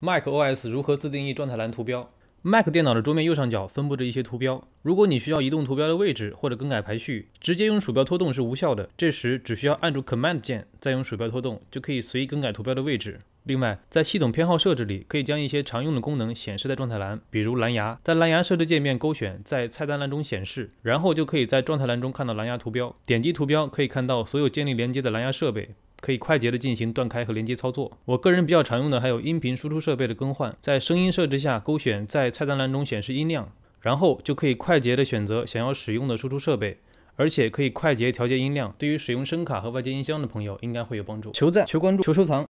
Mac OS 如何自定义状态栏图标？Mac 电脑的桌面右上角分布着一些图标。如果你需要移动图标的位置或者更改排序，直接用鼠标拖动是无效的。这时只需要按住 Command 键，再用鼠标拖动，就可以随意更改图标的位置。另外，在系统偏好设置里，可以将一些常用的功能显示在状态栏，比如蓝牙。在蓝牙设置界面勾选“在菜单栏中显示”，然后就可以在状态栏中看到蓝牙图标。点击图标，可以看到所有建立连接的蓝牙设备。可以快捷的进行断开和连接操作。我个人比较常用的还有音频输出设备的更换，在声音设置下勾选在菜单栏中显示音量，然后就可以快捷的选择想要使用的输出设备，而且可以快捷调节音量。对于使用声卡和外接音箱的朋友应该会有帮助。求赞，求关注，求收藏。